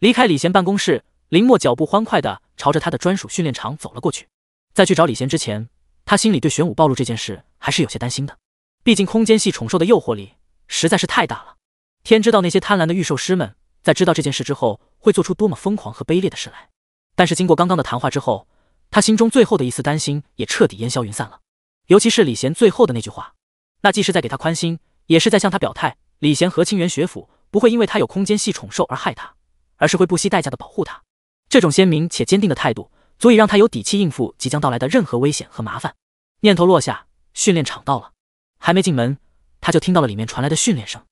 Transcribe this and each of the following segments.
离开李贤办公室，林墨脚步欢快地朝着他的专属训练场走了过去。在去找李贤之前，他心里对玄武暴露这件事还是有些担心的。毕竟空间系宠兽的诱惑力实在是太大了，天知道那些贪婪的御兽师们在知道这件事之后会做出多么疯狂和卑劣的事来。但是经过刚刚的谈话之后，他心中最后的一丝担心也彻底烟消云散了。尤其是李贤最后的那句话，那既是在给他宽心，也是在向他表态：李贤和清源学府不会因为他有空间系宠兽而害他。而是会不惜代价的保护他，这种鲜明且坚定的态度，足以让他有底气应付即将到来的任何危险和麻烦。念头落下，训练场到了，还没进门，他就听到了里面传来的训练声，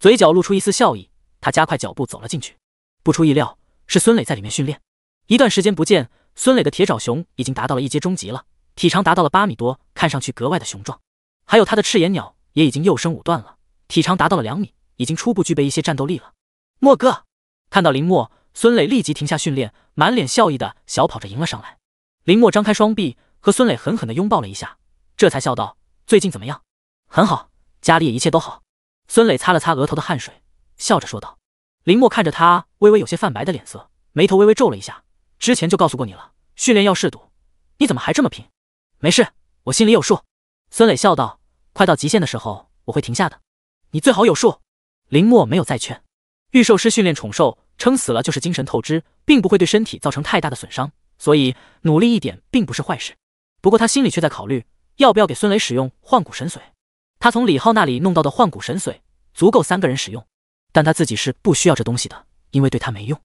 嘴角露出一丝笑意，他加快脚步走了进去。不出意料，是孙磊在里面训练。一段时间不见，孙磊的铁爪熊已经达到了一阶中级了，体长达到了八米多，看上去格外的雄壮。还有他的赤眼鸟也已经又升五段了，体长达到了两米，已经初步具备一些战斗力了。莫哥。看到林墨，孙磊立即停下训练，满脸笑意的小跑着迎了上来。林墨张开双臂，和孙磊狠狠的拥抱了一下，这才笑道：“最近怎么样？很好，家里也一切都好。”孙磊擦了擦额头的汗水，笑着说道。林墨看着他微微有些泛白的脸色，眉头微微皱了一下：“之前就告诉过你了，训练要适度，你怎么还这么拼？”“没事，我心里有数。”孙磊笑道：“快到极限的时候，我会停下的，你最好有数。”林墨没有再劝，御兽师训练宠兽。撑死了就是精神透支，并不会对身体造成太大的损伤，所以努力一点并不是坏事。不过他心里却在考虑要不要给孙雷使用换骨神髓。他从李浩那里弄到的换骨神髓足够三个人使用，但他自己是不需要这东西的，因为对他没用。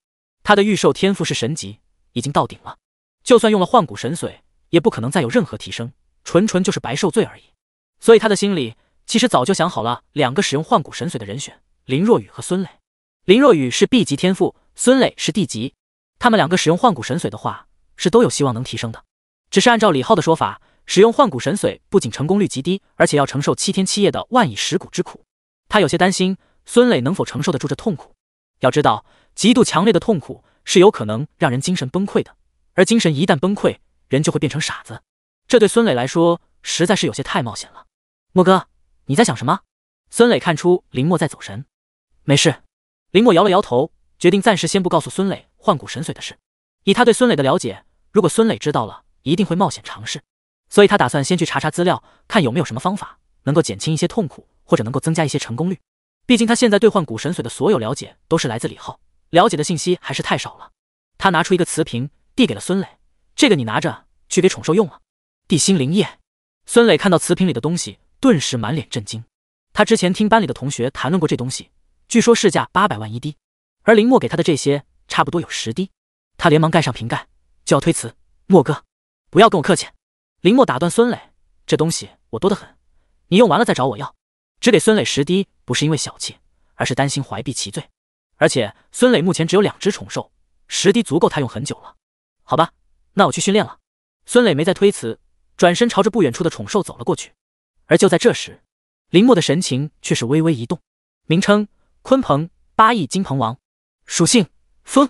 他的预售天赋是神级，已经到顶了，就算用了换骨神髓，也不可能再有任何提升，纯纯就是白受罪而已。所以他的心里其实早就想好了两个使用换骨神髓的人选：林若雨和孙磊。林若雨是 B 级天赋，孙磊是 D 级。他们两个使用幻骨神髓的话，是都有希望能提升的。只是按照李浩的说法，使用幻骨神髓不仅成功率极低，而且要承受七天七夜的万蚁食骨之苦。他有些担心孙磊能否承受得住这痛苦。要知道，极度强烈的痛苦是有可能让人精神崩溃的，而精神一旦崩溃，人就会变成傻子。这对孙磊来说，实在是有些太冒险了。莫哥，你在想什么？孙磊看出林墨在走神，没事。林墨摇了摇头，决定暂时先不告诉孙磊换骨神髓的事。以他对孙磊的了解，如果孙磊知道了，一定会冒险尝试。所以他打算先去查查资料，看有没有什么方法能够减轻一些痛苦，或者能够增加一些成功率。毕竟他现在兑换骨神髓的所有了解都是来自李浩，了解的信息还是太少了。他拿出一个瓷瓶，递给了孙磊：“这个你拿着，去给宠兽用了。”地心灵液。孙磊看到瓷瓶里的东西，顿时满脸震惊。他之前听班里的同学谈论过这东西。据说市价八百万一滴，而林墨给他的这些差不多有十滴，他连忙盖上瓶盖就要推辞。墨哥，不要跟我客气。林墨打断孙磊：“这东西我多得很，你用完了再找我要。”只给孙磊十滴，不是因为小气，而是担心怀璧其罪。而且孙磊目前只有两只宠兽，十滴足够他用很久了。好吧，那我去训练了。孙磊没再推辞，转身朝着不远处的宠兽走了过去。而就在这时，林墨的神情却是微微一动，名称。鲲鹏八翼金鹏王，属性风，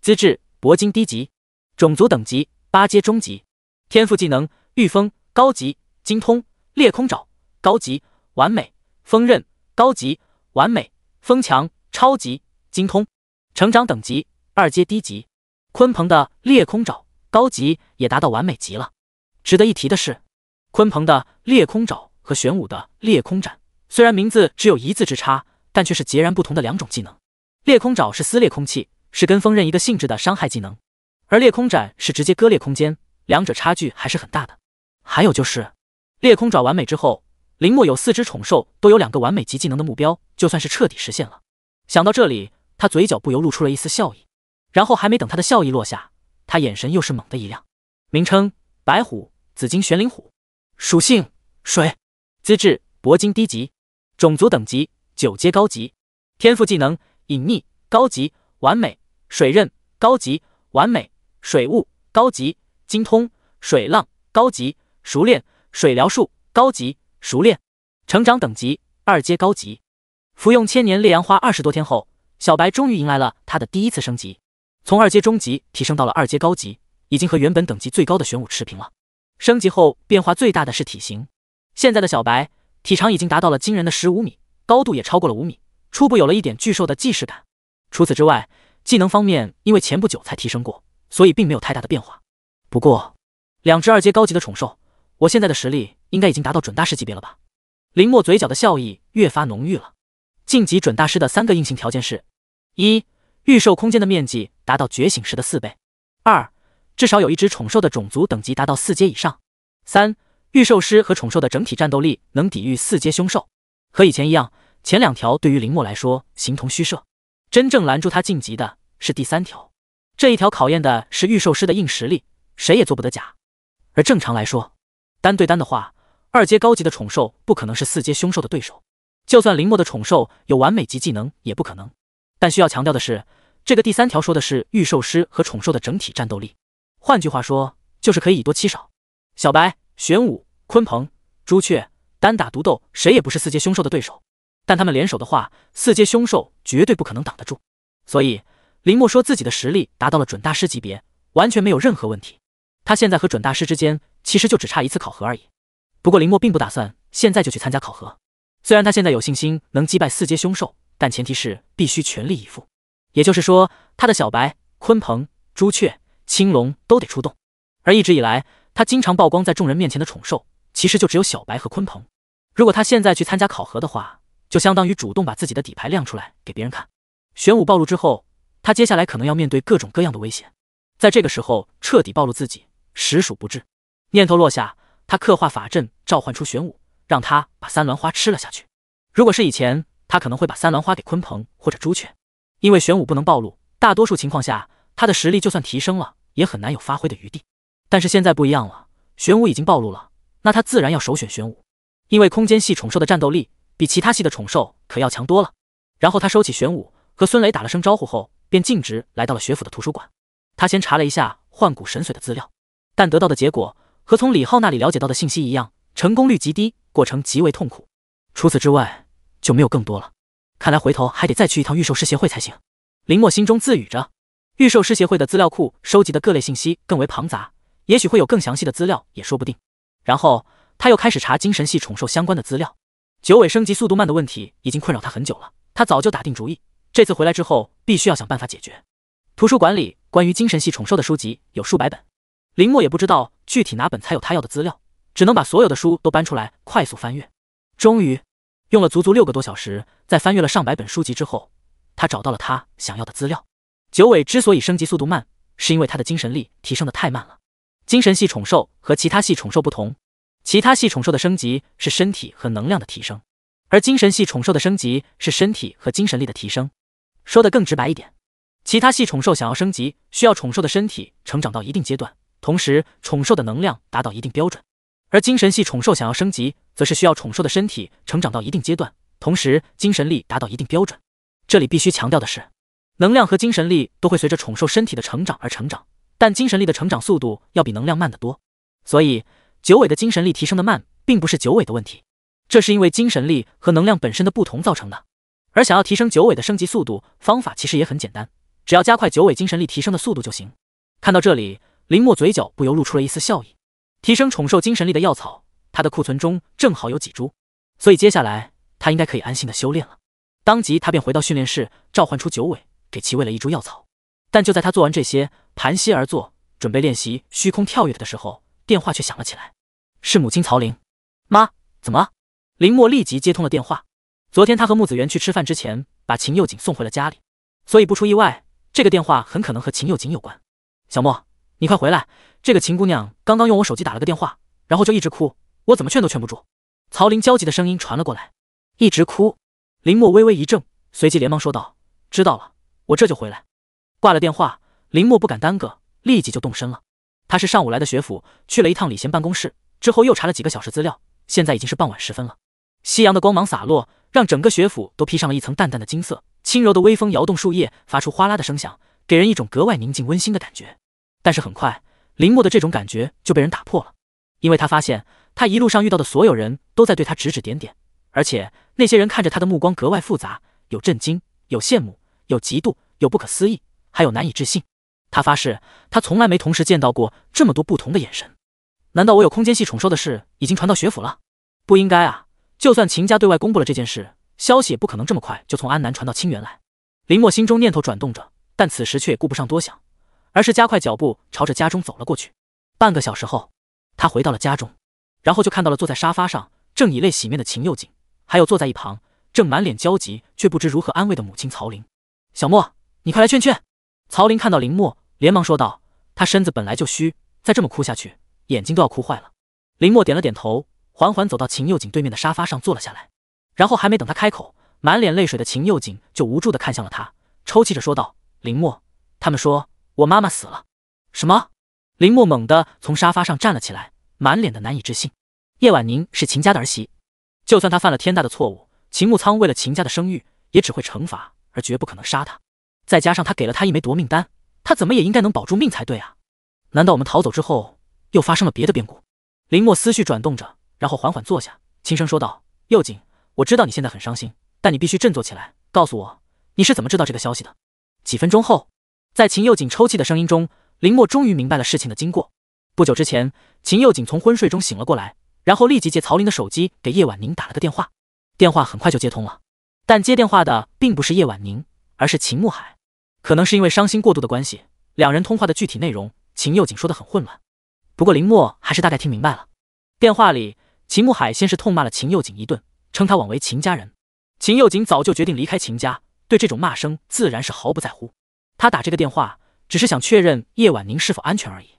资质铂金低级，种族等级八阶中级，天赋技能御风高级精通，裂空爪高级完美，锋刃高级完美，锋强超级精通，成长等级二阶低级。鲲鹏的裂空爪高级也达到完美级了。值得一提的是，鲲鹏的裂空爪和玄武的裂空斩虽然名字只有一字之差。但却是截然不同的两种技能，裂空爪是撕裂空气，是跟风刃一个性质的伤害技能，而裂空斩是直接割裂空间，两者差距还是很大的。还有就是，裂空爪完美之后，林墨有四只宠兽都有两个完美级技能的目标，就算是彻底实现了。想到这里，他嘴角不由露出了一丝笑意。然后还没等他的笑意落下，他眼神又是猛地一亮。名称：白虎，紫金玄灵虎，属性：水，资质：铂金低级，种族等级：九阶高级天赋技能隐匿高级完美水刃高级完美水雾高级精通水浪高级熟练水疗术高级熟练成长等级二阶高级服用千年烈阳花二十多天后，小白终于迎来了他的第一次升级，从二阶中级提升到了二阶高级，已经和原本等级最高的玄武持平了。升级后变化最大的是体型，现在的小白体长已经达到了惊人的十五米。高度也超过了五米，初步有了一点巨兽的既视感。除此之外，技能方面因为前不久才提升过，所以并没有太大的变化。不过，两只二阶高级的宠兽，我现在的实力应该已经达到准大师级别了吧？林墨嘴角的笑意越发浓郁了。晋级准大师的三个硬性条件是：一、御兽空间的面积达到觉醒时的四倍；二、至少有一只宠兽的种族等级达到四阶以上；三、御兽师和宠兽的整体战斗力能抵御四阶凶兽。和以前一样，前两条对于林墨来说形同虚设，真正拦住他晋级的是第三条。这一条考验的是御兽师的硬实力，谁也做不得假。而正常来说，单对单的话，二阶高级的宠兽不可能是四阶凶兽的对手，就算林墨的宠兽有完美级技能也不可能。但需要强调的是，这个第三条说的是御兽师和宠兽的整体战斗力，换句话说，就是可以以多欺少。小白、玄武、鲲鹏、朱雀。单打独斗，谁也不是四阶凶兽的对手，但他们联手的话，四阶凶兽绝对不可能挡得住。所以林墨说自己的实力达到了准大师级别，完全没有任何问题。他现在和准大师之间其实就只差一次考核而已。不过林墨并不打算现在就去参加考核，虽然他现在有信心能击败四阶凶兽，但前提是必须全力以赴。也就是说，他的小白、鲲鹏、朱雀、青龙都得出动。而一直以来，他经常曝光在众人面前的宠兽，其实就只有小白和鲲鹏。如果他现在去参加考核的话，就相当于主动把自己的底牌亮出来给别人看。玄武暴露之后，他接下来可能要面对各种各样的危险，在这个时候彻底暴露自己，实属不智。念头落下，他刻画法阵，召唤出玄武，让他把三鸾花吃了下去。如果是以前，他可能会把三鸾花给鲲鹏或者朱雀，因为玄武不能暴露。大多数情况下，他的实力就算提升了，也很难有发挥的余地。但是现在不一样了，玄武已经暴露了，那他自然要首选玄武。因为空间系宠兽的战斗力比其他系的宠兽可要强多了。然后他收起玄武，和孙雷打了声招呼后，便径直来到了学府的图书馆。他先查了一下换骨神髓的资料，但得到的结果和从李浩那里了解到的信息一样，成功率极低，过程极为痛苦。除此之外就没有更多了。看来回头还得再去一趟预售师协会才行。林墨心中自语着，预售师协会的资料库收集的各类信息更为庞杂，也许会有更详细的资料也说不定。然后。他又开始查精神系宠兽相关的资料。九尾升级速度慢的问题已经困扰他很久了，他早就打定主意，这次回来之后必须要想办法解决。图书馆里关于精神系宠兽的书籍有数百本，林墨也不知道具体哪本才有他要的资料，只能把所有的书都搬出来快速翻阅。终于，用了足足六个多小时，在翻阅了上百本书籍之后，他找到了他想要的资料。九尾之所以升级速度慢，是因为他的精神力提升的太慢了。精神系宠兽和其他系宠兽不同。其他系宠兽的升级是身体和能量的提升，而精神系宠兽的升级是身体和精神力的提升。说的更直白一点，其他系宠兽想要升级，需要宠兽的身体成长到一定阶段，同时宠兽的能量达到一定标准；而精神系宠兽想要升级，则是需要宠兽的身体成长到一定阶段，同时精神力达到一定标准。这里必须强调的是，能量和精神力都会随着宠兽身体的成长而成长，但精神力的成长速度要比能量慢得多，所以。九尾的精神力提升的慢，并不是九尾的问题，这是因为精神力和能量本身的不同造成的。而想要提升九尾的升级速度，方法其实也很简单，只要加快九尾精神力提升的速度就行。看到这里，林墨嘴角不由露出了一丝笑意。提升宠兽精神力的药草，他的库存中正好有几株，所以接下来他应该可以安心的修炼了。当即，他便回到训练室，召唤出九尾，给其喂了一株药草。但就在他做完这些，盘膝而坐，准备练习虚空跳跃的时候，电话却响了起来。是母亲曹玲，妈怎么了？林墨立即接通了电话。昨天他和木子元去吃饭之前，把秦幼锦送回了家里，所以不出意外，这个电话很可能和秦幼锦有关。小莫，你快回来！这个秦姑娘刚刚用我手机打了个电话，然后就一直哭，我怎么劝都劝不住。曹玲焦急的声音传了过来，一直哭。林墨微微一怔，随即连忙说道：“知道了，我这就回来。”挂了电话，林墨不敢耽搁，立即就动身了。他是上午来的学府，去了一趟李贤办公室。之后又查了几个小时资料，现在已经是傍晚时分了。夕阳的光芒洒落，让整个学府都披上了一层淡淡的金色。轻柔的微风摇动树叶，发出哗啦的声响，给人一种格外宁静温馨的感觉。但是很快，林默的这种感觉就被人打破了，因为他发现他一路上遇到的所有人都在对他指指点点，而且那些人看着他的目光格外复杂，有震惊，有羡慕，有嫉妒，有不可思议，还有难以置信。他发誓，他从来没同时见到过这么多不同的眼神。难道我有空间系宠兽的事已经传到学府了？不应该啊！就算秦家对外公布了这件事，消息也不可能这么快就从安南传到清源来。林墨心中念头转动着，但此时却也顾不上多想，而是加快脚步朝着家中走了过去。半个小时后，他回到了家中，然后就看到了坐在沙发上正以泪洗面的秦幼锦，还有坐在一旁正满脸焦急却不知如何安慰的母亲曹林。小莫，你快来劝劝！曹林看到林墨，连忙说道：“他身子本来就虚，再这么哭下去……”眼睛都要哭坏了，林墨点了点头，缓缓走到秦佑景对面的沙发上坐了下来。然后还没等他开口，满脸泪水的秦佑景就无助的看向了他，抽泣着说道：“林墨，他们说我妈妈死了。”什么？林墨猛地从沙发上站了起来，满脸的难以置信。叶婉宁是秦家的儿媳，就算她犯了天大的错误，秦木仓为了秦家的声誉，也只会惩罚而绝不可能杀她。再加上他给了他一枚夺命丹，他怎么也应该能保住命才对啊？难道我们逃走之后？又发生了别的变故，林墨思绪转动着，然后缓缓坐下，轻声说道：“幼锦，我知道你现在很伤心，但你必须振作起来。告诉我，你是怎么知道这个消息的？”几分钟后，在秦幼锦抽泣的声音中，林墨终于明白了事情的经过。不久之前，秦幼锦从昏睡中醒了过来，然后立即借曹林的手机给叶婉宁打了个电话。电话很快就接通了，但接电话的并不是叶婉宁，而是秦慕海。可能是因为伤心过度的关系，两人通话的具体内容，秦幼锦说得很混乱。不过林墨还是大概听明白了。电话里，秦牧海先是痛骂了秦佑景一顿，称他枉为秦家人。秦佑景早就决定离开秦家，对这种骂声自然是毫不在乎。他打这个电话只是想确认叶婉宁是否安全而已。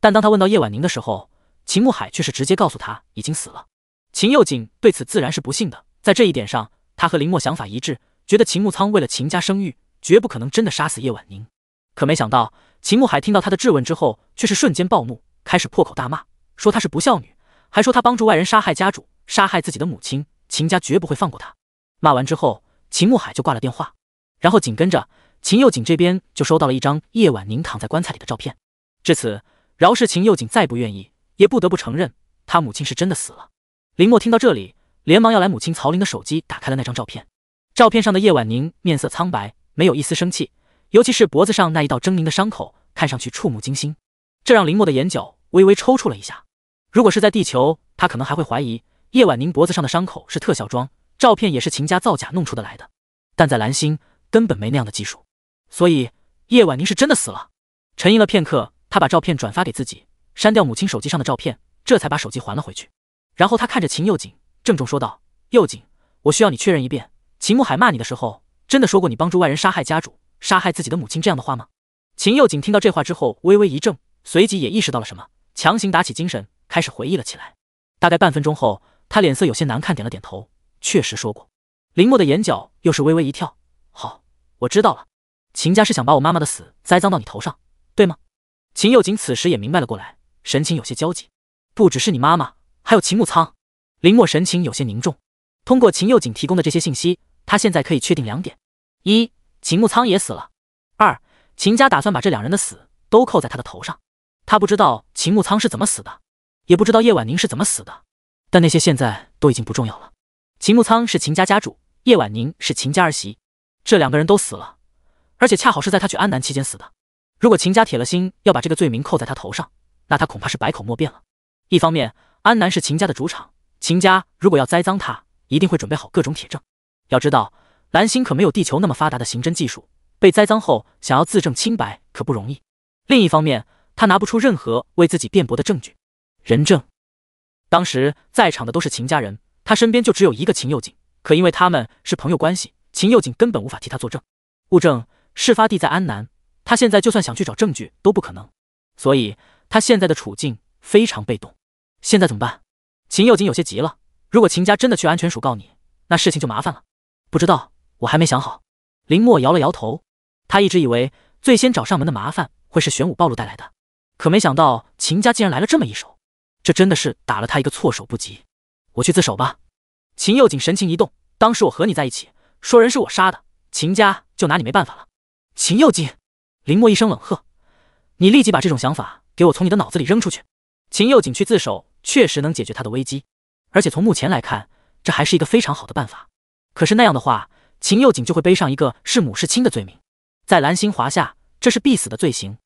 但当他问到叶婉宁的时候，秦慕海却是直接告诉他已经死了。秦佑景对此自然是不信的，在这一点上，他和林墨想法一致，觉得秦慕苍为了秦家声誉，绝不可能真的杀死叶婉宁。可没想到，秦慕海听到他的质问之后，却是瞬间暴怒。开始破口大骂，说她是不孝女，还说她帮助外人杀害家主、杀害自己的母亲，秦家绝不会放过她。骂完之后，秦慕海就挂了电话，然后紧跟着，秦幼锦这边就收到了一张叶婉宁躺在棺材里的照片。至此，饶是秦幼锦再不愿意，也不得不承认，他母亲是真的死了。林墨听到这里，连忙要来母亲曹林的手机，打开了那张照片。照片上的叶婉宁面色苍白，没有一丝生气，尤其是脖子上那一道狰狞的伤口，看上去触目惊心，这让林墨的眼角。微微抽搐了一下。如果是在地球，他可能还会怀疑叶婉宁脖子上的伤口是特效妆，照片也是秦家造假弄出的来的。但在蓝星，根本没那样的技术，所以叶婉宁是真的死了。沉吟了片刻，他把照片转发给自己，删掉母亲手机上的照片，这才把手机还了回去。然后他看着秦佑锦，郑重说道：“佑锦，我需要你确认一遍，秦慕海骂你的时候，真的说过你帮助外人杀害家主、杀害自己的母亲这样的话吗？”秦佑锦听到这话之后，微微一怔，随即也意识到了什么。强行打起精神，开始回忆了起来。大概半分钟后，他脸色有些难看，点了点头，确实说过。林墨的眼角又是微微一跳。好，我知道了。秦家是想把我妈妈的死栽赃到你头上，对吗？秦幼锦此时也明白了过来，神情有些焦急。不只是你妈妈，还有秦木仓。林墨神情有些凝重。通过秦幼锦提供的这些信息，他现在可以确定两点：一，秦木仓也死了；二，秦家打算把这两人的死都扣在他的头上。他不知道秦牧苍是怎么死的，也不知道叶婉宁是怎么死的，但那些现在都已经不重要了。秦牧苍是秦家家主，叶婉宁是秦家儿媳，这两个人都死了，而且恰好是在他去安南期间死的。如果秦家铁了心要把这个罪名扣在他头上，那他恐怕是百口莫辩了。一方面，安南是秦家的主场，秦家如果要栽赃他，一定会准备好各种铁证。要知道，蓝星可没有地球那么发达的刑侦技术，被栽赃后想要自证清白可不容易。另一方面，他拿不出任何为自己辩驳的证据，人证，当时在场的都是秦家人，他身边就只有一个秦佑景，可因为他们是朋友关系，秦佑景根本无法替他作证。物证，事发地在安南，他现在就算想去找证据都不可能，所以他现在的处境非常被动。现在怎么办？秦佑景有些急了。如果秦家真的去安全署告你，那事情就麻烦了。不知道，我还没想好。林墨摇了摇头，他一直以为最先找上门的麻烦会是玄武暴露带来的。可没想到，秦家竟然来了这么一手，这真的是打了他一个措手不及。我去自首吧。秦佑锦神情一动，当时我和你在一起，说人是我杀的，秦家就拿你没办法了。秦佑锦，林墨一声冷喝：“你立即把这种想法给我从你的脑子里扔出去。”秦佑锦去自首确实能解决他的危机，而且从目前来看，这还是一个非常好的办法。可是那样的话，秦佑锦就会背上一个弑母弑亲的罪名，在蓝星华夏，这是必死的罪行。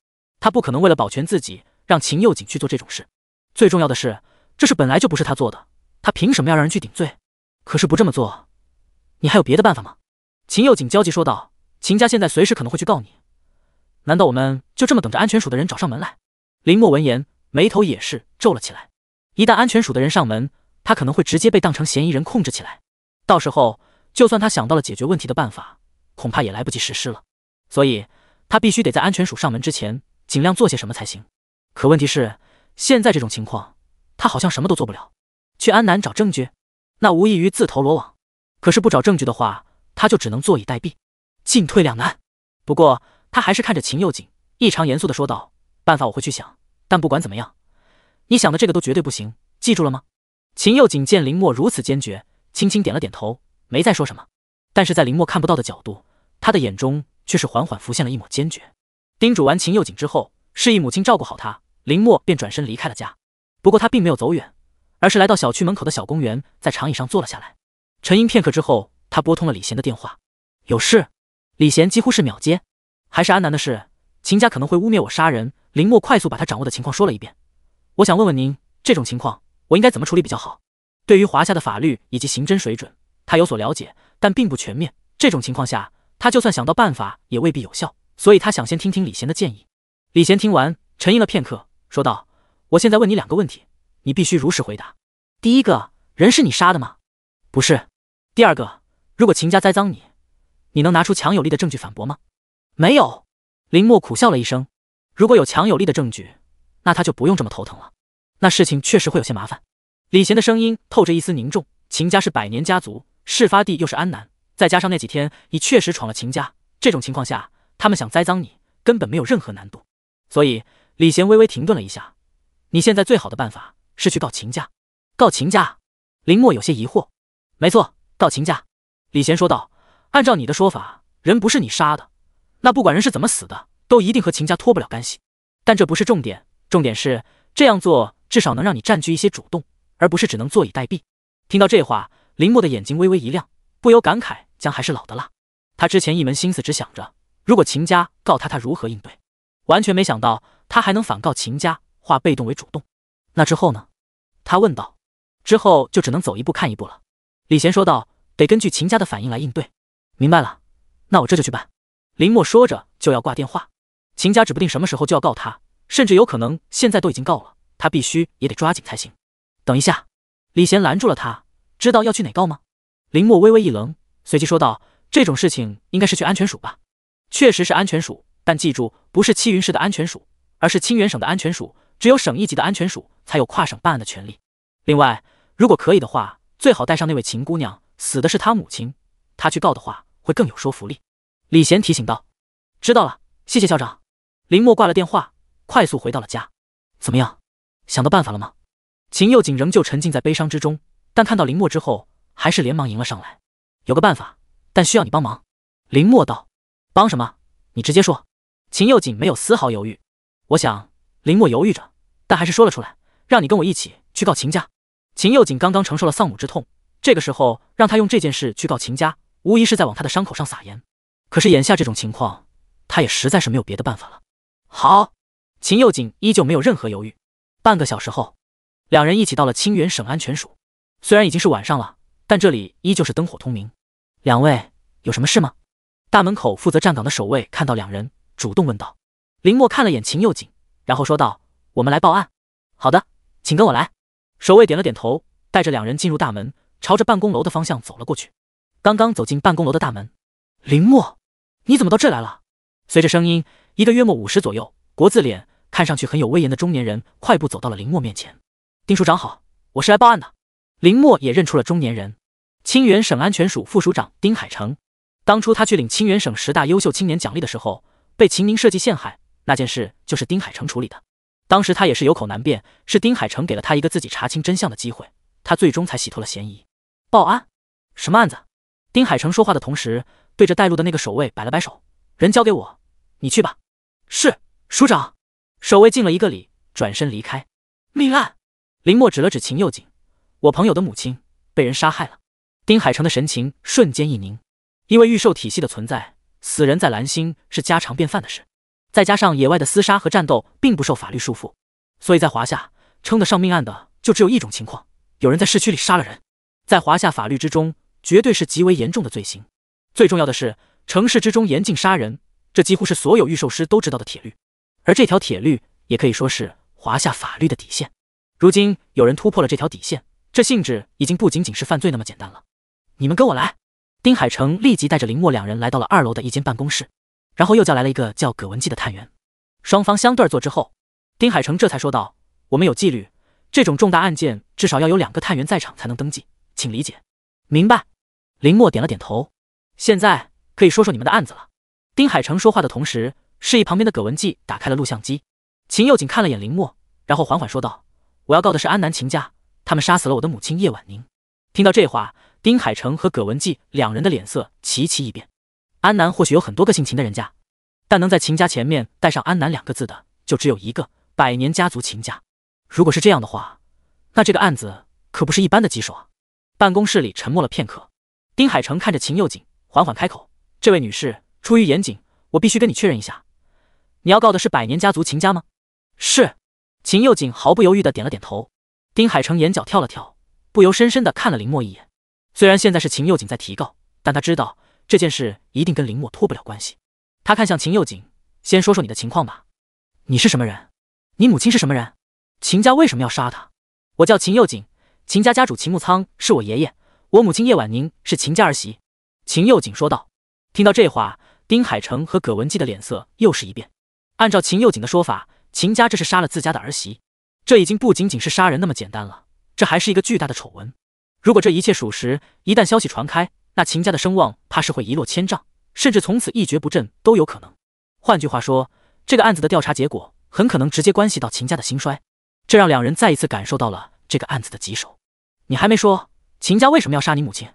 他不可能为了保全自己，让秦佑锦去做这种事。最重要的是，这事本来就不是他做的，他凭什么要让人去顶罪？可是不这么做，你还有别的办法吗？秦佑锦焦急说道：“秦家现在随时可能会去告你，难道我们就这么等着安全署的人找上门来？”林墨闻言，眉头也是皱了起来。一旦安全署的人上门，他可能会直接被当成嫌疑人控制起来。到时候，就算他想到了解决问题的办法，恐怕也来不及实施了。所以，他必须得在安全署上门之前。尽量做些什么才行，可问题是现在这种情况，他好像什么都做不了。去安南找证据，那无异于自投罗网。可是不找证据的话，他就只能坐以待毙，进退两难。不过他还是看着秦幼锦，异常严肃地说道：“办法我会去想，但不管怎么样，你想的这个都绝对不行，记住了吗？”秦幼锦见林墨如此坚决，轻轻点了点头，没再说什么。但是在林墨看不到的角度，他的眼中却是缓缓浮现了一抹坚决。叮嘱完秦幼锦之后，示意母亲照顾好他，林墨便转身离开了家。不过他并没有走远，而是来到小区门口的小公园，在长椅上坐了下来。沉吟片刻之后，他拨通了李贤的电话。有事？李贤几乎是秒接。还是安南的事？秦家可能会污蔑我杀人。林墨快速把他掌握的情况说了一遍。我想问问您，这种情况我应该怎么处理比较好？对于华夏的法律以及刑侦水准，他有所了解，但并不全面。这种情况下，他就算想到办法，也未必有效。所以他想先听听李贤的建议。李贤听完，沉吟了片刻，说道：“我现在问你两个问题，你必须如实回答。第一个，人是你杀的吗？不是。第二个，如果秦家栽赃你，你能拿出强有力的证据反驳吗？没有。”林墨苦笑了一声：“如果有强有力的证据，那他就不用这么头疼了。那事情确实会有些麻烦。”李贤的声音透着一丝凝重：“秦家是百年家族，事发地又是安南，再加上那几天你确实闯了秦家，这种情况下……”他们想栽赃你，根本没有任何难度。所以李贤微微停顿了一下，你现在最好的办法是去告秦家。告秦家？林墨有些疑惑。没错，告秦家。李贤说道。按照你的说法，人不是你杀的，那不管人是怎么死的，都一定和秦家脱不了干系。但这不是重点，重点是这样做至少能让你占据一些主动，而不是只能坐以待毙。听到这话，林墨的眼睛微微一亮，不由感慨：姜还是老的辣。他之前一门心思只想着。如果秦家告他，他如何应对？完全没想到他还能反告秦家，化被动为主动。那之后呢？他问道。之后就只能走一步看一步了。李贤说道，得根据秦家的反应来应对。明白了，那我这就去办。林墨说着就要挂电话。秦家指不定什么时候就要告他，甚至有可能现在都已经告了，他必须也得抓紧才行。等一下，李贤拦住了他，知道要去哪告吗？林墨微微一愣，随即说道：“这种事情应该是去安全署吧。”确实是安全署，但记住，不是七云市的安全署，而是清原省的安全署。只有省一级的安全署才有跨省办案的权利。另外，如果可以的话，最好带上那位秦姑娘，死的是她母亲，她去告的话会更有说服力。李贤提醒道。知道了，谢谢校长。林墨挂了电话，快速回到了家。怎么样，想到办法了吗？秦幼锦仍旧沉浸在悲伤之中，但看到林墨之后，还是连忙迎了上来。有个办法，但需要你帮忙。林墨道。帮什么？你直接说。秦幼锦没有丝毫犹豫。我想，林墨犹豫着，但还是说了出来，让你跟我一起去告秦家。秦幼锦刚刚承受了丧母之痛，这个时候让他用这件事去告秦家，无疑是在往他的伤口上撒盐。可是眼下这种情况，他也实在是没有别的办法了。好，秦幼锦依旧没有任何犹豫。半个小时后，两人一起到了清远省安全署。虽然已经是晚上了，但这里依旧是灯火通明。两位有什么事吗？大门口负责站岗的守卫看到两人，主动问道：“林墨，看了眼秦又景，然后说道：‘我们来报案。’好的，请跟我来。”守卫点了点头，带着两人进入大门，朝着办公楼的方向走了过去。刚刚走进办公楼的大门，林墨，你怎么到这来了？随着声音，一个约莫五十左右、国字脸、看上去很有威严的中年人快步走到了林墨面前。“丁处长好，我是来报案的。”林墨也认出了中年人，清原省安全署副署长丁海成。当初他去领清远省十大优秀青年奖励的时候，被秦宁设计陷害，那件事就是丁海城处理的。当时他也是有口难辩，是丁海城给了他一个自己查清真相的机会，他最终才洗脱了嫌疑。报案？什么案子？丁海城说话的同时，对着带路的那个守卫摆了摆手，人交给我，你去吧。是，署长。守卫敬了一个礼，转身离开。命案。林墨指了指秦又景，我朋友的母亲被人杀害了。丁海城的神情瞬间一凝。因为预售体系的存在，死人在蓝星是家常便饭的事。再加上野外的厮杀和战斗并不受法律束缚，所以在华夏称得上命案的就只有一种情况：有人在市区里杀了人，在华夏法律之中绝对是极为严重的罪行。最重要的是，城市之中严禁杀人，这几乎是所有预售师都知道的铁律。而这条铁律也可以说是华夏法律的底线。如今有人突破了这条底线，这性质已经不仅仅是犯罪那么简单了。你们跟我来。丁海成立即带着林墨两人来到了二楼的一间办公室，然后又叫来了一个叫葛文记的探员。双方相对坐之后，丁海成这才说道：“我们有纪律，这种重大案件至少要有两个探员在场才能登记，请理解。”“明白。”林墨点了点头。现在可以说说你们的案子了。丁海成说话的同时，示意旁边的葛文记打开了录像机。秦幼锦看了眼林墨，然后缓缓说道：“我要告的是安南秦家，他们杀死了我的母亲叶婉宁。”听到这话。丁海成和葛文季两人的脸色齐齐一变。安南或许有很多个姓秦的人家，但能在秦家前面带上“安南”两个字的，就只有一个百年家族秦家。如果是这样的话，那这个案子可不是一般的棘手啊！办公室里沉默了片刻，丁海成看着秦幼锦，缓缓开口：“这位女士，出于严谨，我必须跟你确认一下，你要告的是百年家族秦家吗？”“是。”秦幼锦毫不犹豫的点了点头。丁海成眼角跳了跳，不由深深的看了林墨一眼。虽然现在是秦佑景在提告，但他知道这件事一定跟林墨脱不了关系。他看向秦佑景，先说说你的情况吧。你是什么人？你母亲是什么人？秦家为什么要杀他？我叫秦佑景，秦家家主秦木仓是我爷爷，我母亲叶婉宁是秦家儿媳。秦佑景说道。听到这话，丁海成和葛文姬的脸色又是一变。按照秦佑景的说法，秦家这是杀了自家的儿媳，这已经不仅仅是杀人那么简单了，这还是一个巨大的丑闻。如果这一切属实，一旦消息传开，那秦家的声望怕是会一落千丈，甚至从此一蹶不振都有可能。换句话说，这个案子的调查结果很可能直接关系到秦家的兴衰。这让两人再一次感受到了这个案子的棘手。你还没说，秦家为什么要杀你母亲？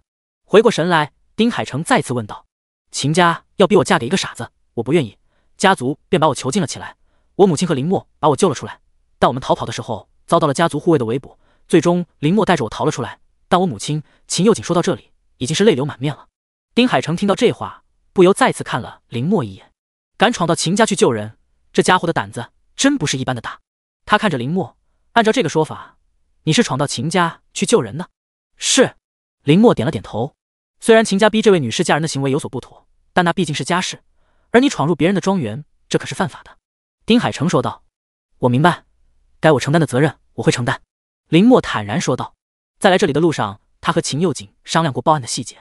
回过神来，丁海成再次问道：“秦家要逼我嫁给一个傻子，我不愿意，家族便把我囚禁了起来。我母亲和林墨把我救了出来，但我们逃跑的时候遭到了家族护卫的围捕，最终林墨带着我逃了出来。”但我母亲秦幼锦说到这里，已经是泪流满面了。丁海成听到这话，不由再次看了林墨一眼。敢闯到秦家去救人，这家伙的胆子真不是一般的大。他看着林墨，按照这个说法，你是闯到秦家去救人呢？是。林墨点了点头。虽然秦家逼这位女士嫁人的行为有所不妥，但那毕竟是家事。而你闯入别人的庄园，这可是犯法的。丁海成说道。我明白，该我承担的责任我会承担。林墨坦然说道。在来这里的路上，他和秦佑景商量过报案的细节。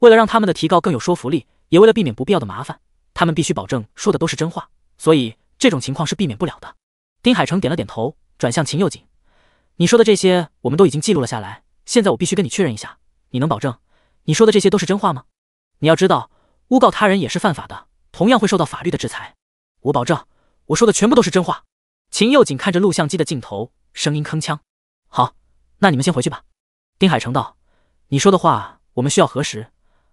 为了让他们的提告更有说服力，也为了避免不必要的麻烦，他们必须保证说的都是真话。所以这种情况是避免不了的。丁海成点了点头，转向秦佑景：“你说的这些我们都已经记录了下来。现在我必须跟你确认一下，你能保证你说的这些都是真话吗？你要知道，诬告他人也是犯法的，同样会受到法律的制裁。我保证，我说的全部都是真话。”秦佑景看着录像机的镜头，声音铿锵：“好，那你们先回去吧。”丁海成道：“你说的话，我们需要核实，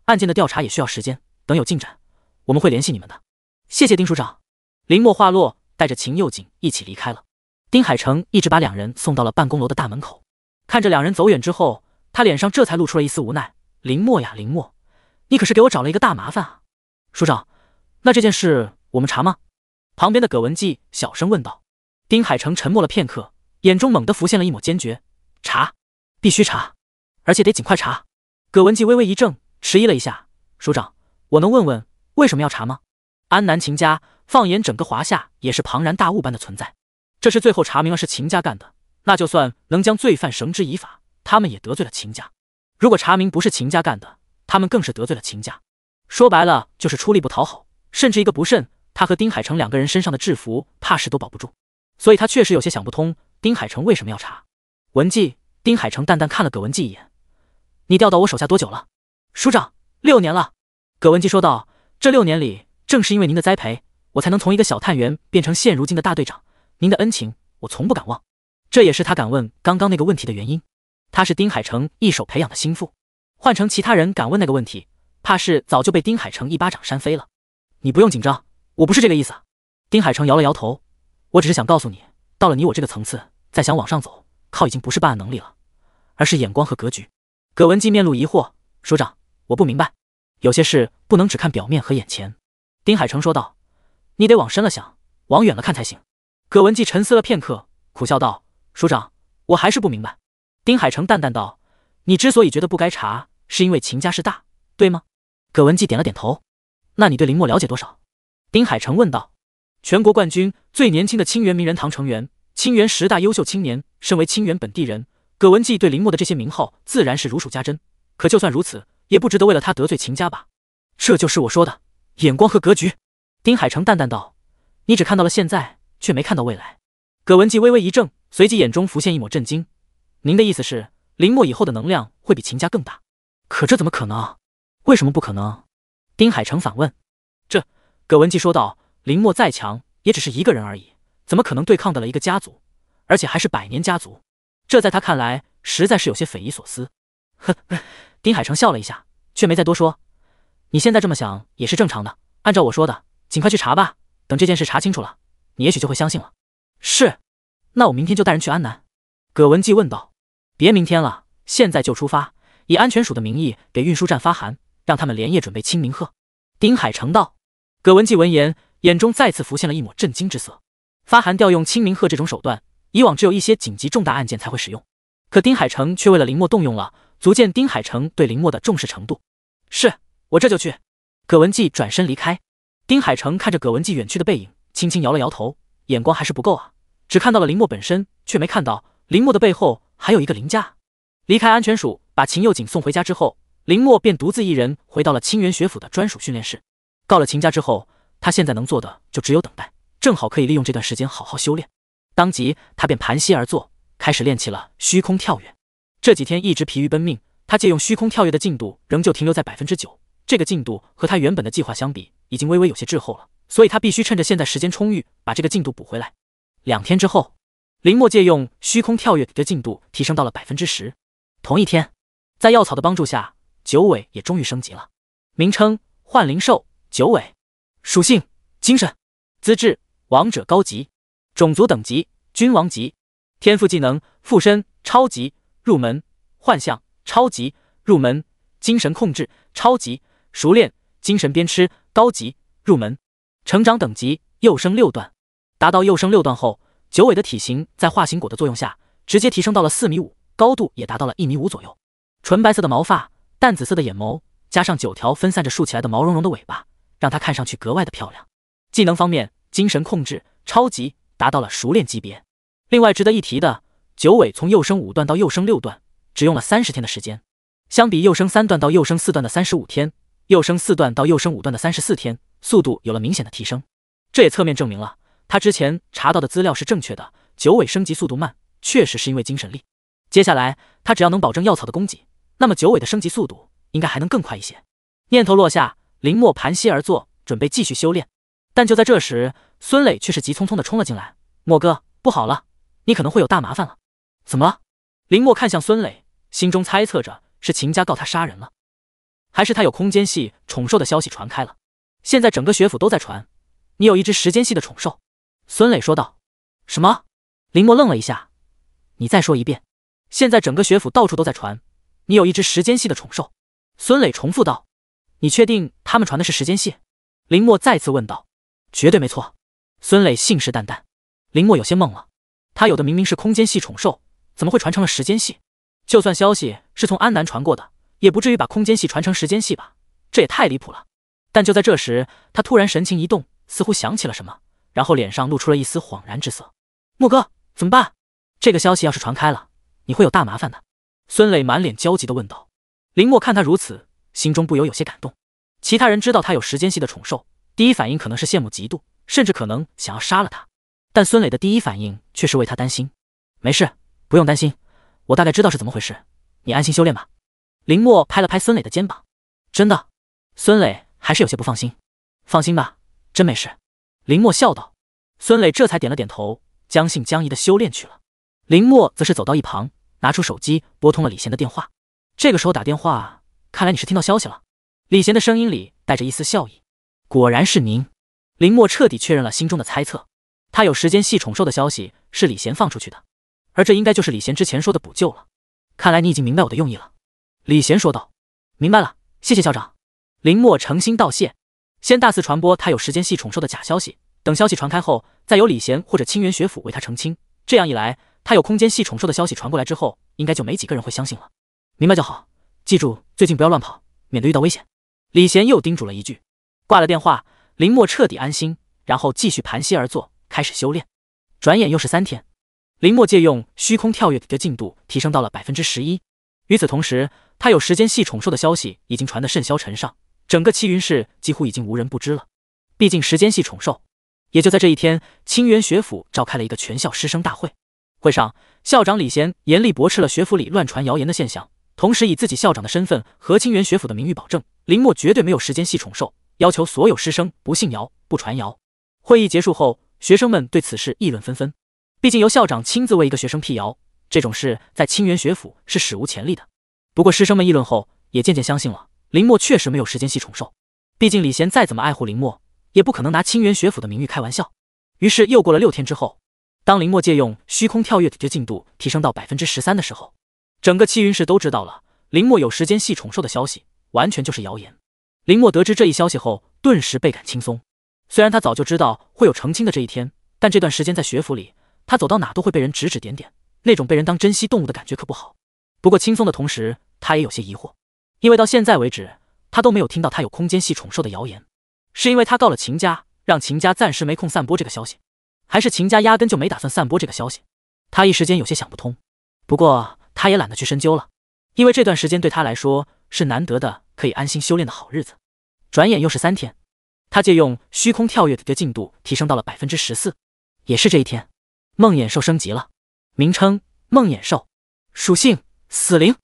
案件的调查也需要时间。等有进展，我们会联系你们的。”谢谢丁署长。林墨话落，带着秦佑景一起离开了。丁海成一直把两人送到了办公楼的大门口，看着两人走远之后，他脸上这才露出了一丝无奈：“林墨呀，林墨，你可是给我找了一个大麻烦啊！”署长，那这件事我们查吗？”旁边的葛文记小声问道。丁海成沉默了片刻，眼中猛地浮现了一抹坚决：“查。”必须查，而且得尽快查。葛文纪微微一怔，迟疑了一下：“署长，我能问问为什么要查吗？”安南秦家放眼整个华夏也是庞然大物般的存在。这是最后查明了是秦家干的，那就算能将罪犯绳之以法，他们也得罪了秦家；如果查明不是秦家干的，他们更是得罪了秦家。说白了就是出力不讨好，甚至一个不慎，他和丁海成两个人身上的制服怕是都保不住。所以他确实有些想不通，丁海成为什么要查文纪。丁海成淡淡看了葛文纪一眼：“你调到我手下多久了？”“署长，六年了。”葛文纪说道：“这六年里，正是因为您的栽培，我才能从一个小探员变成现如今的大队长。您的恩情，我从不敢忘。”这也是他敢问刚刚那个问题的原因。他是丁海成一手培养的心腹，换成其他人敢问那个问题，怕是早就被丁海成一巴掌扇飞了。你不用紧张，我不是这个意思。”丁海成摇了摇头：“我只是想告诉你，到了你我这个层次，再想往上走。”靠，已经不是办案能力了，而是眼光和格局。葛文季面露疑惑：“署长，我不明白，有些事不能只看表面和眼前。”丁海成说道：“你得往深了想，往远了看才行。”葛文季沉思了片刻，苦笑道：“署长，我还是不明白。”丁海成淡淡道：“你之所以觉得不该查，是因为秦家势大，对吗？”葛文季点了点头。“那你对林墨了解多少？”丁海成问道。“全国冠军，最年轻的清源名人堂成员。”清源十大优秀青年，身为清源本地人，葛文季对林墨的这些名号自然是如数家珍。可就算如此，也不值得为了他得罪秦家吧？这就是我说的眼光和格局。丁海城淡淡道：“你只看到了现在，却没看到未来。”葛文季微微一怔，随即眼中浮现一抹震惊：“您的意思是，林墨以后的能量会比秦家更大？可这怎么可能？为什么不可能？”丁海城反问。这，葛文季说道：“林墨再强，也只是一个人而已。”怎么可能对抗得了一个家族，而且还是百年家族？这在他看来实在是有些匪夷所思。呵，丁海成笑了一下，却没再多说。你现在这么想也是正常的。按照我说的，尽快去查吧。等这件事查清楚了，你也许就会相信了。是，那我明天就带人去安南。葛文季问道：“别明天了，现在就出发。以安全署的名义给运输站发函，让他们连夜准备清明鹤。”丁海成道。葛文季闻言，眼中再次浮现了一抹震惊之色。发函调用清明鹤这种手段，以往只有一些紧急重大案件才会使用，可丁海城却为了林墨动用了，足见丁海城对林墨的重视程度。是我这就去。葛文纪转身离开，丁海城看着葛文纪远去的背影，轻轻摇了摇头，眼光还是不够啊，只看到了林墨本身，却没看到林墨的背后还有一个林家。离开安全署，把秦幼锦送回家之后，林墨便独自一人回到了清源学府的专属训练室。告了秦家之后，他现在能做的就只有等待。正好可以利用这段时间好好修炼，当即他便盘膝而坐，开始练起了虚空跳跃。这几天一直疲于奔命，他借用虚空跳跃的进度仍旧停留在百分之九，这个进度和他原本的计划相比，已经微微有些滞后了。所以他必须趁着现在时间充裕，把这个进度补回来。两天之后，林墨借用虚空跳跃的进度提升到了百分之十。同一天，在药草的帮助下，九尾也终于升级了，名称幻灵兽九尾，属性精神，资质。王者高级，种族等级君王级，天赋技能附身超级入门，幻象超级入门，精神控制超级熟练，精神鞭笞高级入门，成长等级幼升六段。达到幼升六段后，九尾的体型在化形果的作用下，直接提升到了四米五，高度也达到了一米五左右。纯白色的毛发，淡紫色的眼眸，加上九条分散着竖起来的毛茸茸的尾巴，让它看上去格外的漂亮。技能方面。精神控制超级达到了熟练级别。另外值得一提的，九尾从幼生五段到幼生六段只用了三十天的时间，相比幼生三段到幼生四段的三十五天，幼生四段到幼生五段的三十四天，速度有了明显的提升。这也侧面证明了他之前查到的资料是正确的。九尾升级速度慢，确实是因为精神力。接下来他只要能保证药草的供给，那么九尾的升级速度应该还能更快一些。念头落下，林墨盘膝而坐，准备继续修炼。但就在这时，孙磊却是急匆匆的冲了进来。莫哥，不好了，你可能会有大麻烦了。怎么了？林墨看向孙磊，心中猜测着是秦家告他杀人了，还是他有空间系宠兽的消息传开了。现在整个学府都在传，你有一只时间系的宠兽。孙磊说道。什么？林墨愣了一下，你再说一遍。现在整个学府到处都在传，你有一只时间系的宠兽。孙磊重复道。你确定他们传的是时间系？林墨再次问道。绝对没错，孙磊信誓旦旦。林墨有些懵了，他有的明明是空间系宠兽，怎么会传承了时间系？就算消息是从安南传过的，也不至于把空间系传成时间系吧？这也太离谱了！但就在这时，他突然神情一动，似乎想起了什么，然后脸上露出了一丝恍然之色。墨哥，怎么办？这个消息要是传开了，你会有大麻烦的。孙磊满脸焦急的问道。林墨看他如此，心中不由有些感动。其他人知道他有时间系的宠兽。第一反应可能是羡慕、嫉妒，甚至可能想要杀了他。但孙磊的第一反应却是为他担心。没事，不用担心，我大概知道是怎么回事，你安心修炼吧。林墨拍了拍孙磊的肩膀。真的？孙磊还是有些不放心。放心吧，真没事。林墨笑道。孙磊这才点了点头，将信将疑的修炼去了。林墨则是走到一旁，拿出手机拨通了李贤的电话。这个时候打电话，看来你是听到消息了。李贤的声音里带着一丝笑意。果然是您，林墨彻底确认了心中的猜测。他有时间系宠兽的消息是李贤放出去的，而这应该就是李贤之前说的补救了。看来你已经明白我的用意了，李贤说道。明白了，谢谢校长。林墨诚心道谢。先大肆传播他有时间系宠兽的假消息，等消息传开后，再由李贤或者清源学府为他澄清。这样一来，他有空间系宠兽的消息传过来之后，应该就没几个人会相信了。明白就好，记住最近不要乱跑，免得遇到危险。李贤又叮嘱了一句。挂了电话，林墨彻底安心，然后继续盘膝而坐，开始修炼。转眼又是三天，林墨借用虚空跳跃的进度提升到了百分之十一。与此同时，他有时间系宠兽的消息已经传得甚嚣尘上，整个七云市几乎已经无人不知了。毕竟时间系宠兽。也就在这一天，清源学府召开了一个全校师生大会。会上，校长李贤严厉驳斥了学府里乱传谣言的现象，同时以自己校长的身份和清源学府的名誉保证，林墨绝对没有时间系宠兽。要求所有师生不信谣、不传谣。会议结束后，学生们对此事议论纷纷。毕竟由校长亲自为一个学生辟谣，这种事在清源学府是史无前例的。不过师生们议论后，也渐渐相信了林墨确实没有时间系宠兽。毕竟李贤再怎么爱护林墨，也不可能拿清源学府的名誉开玩笑。于是又过了六天之后，当林墨借用虚空跳跃的进度提升到百分之十三的时候，整个七云市都知道了林墨有时间系宠兽的消息，完全就是谣言。林墨得知这一消息后，顿时倍感轻松。虽然他早就知道会有成亲的这一天，但这段时间在学府里，他走到哪都会被人指指点点，那种被人当珍稀动物的感觉可不好。不过轻松的同时，他也有些疑惑，因为到现在为止，他都没有听到他有空间系宠兽的谣言。是因为他告了秦家，让秦家暂时没空散播这个消息，还是秦家压根就没打算散播这个消息？他一时间有些想不通。不过他也懒得去深究了，因为这段时间对他来说是难得的。可以安心修炼的好日子，转眼又是三天。他借用虚空跳跃的进度提升到了百分之十四。也是这一天，梦魇兽升级了，名称梦魇兽，属性死灵，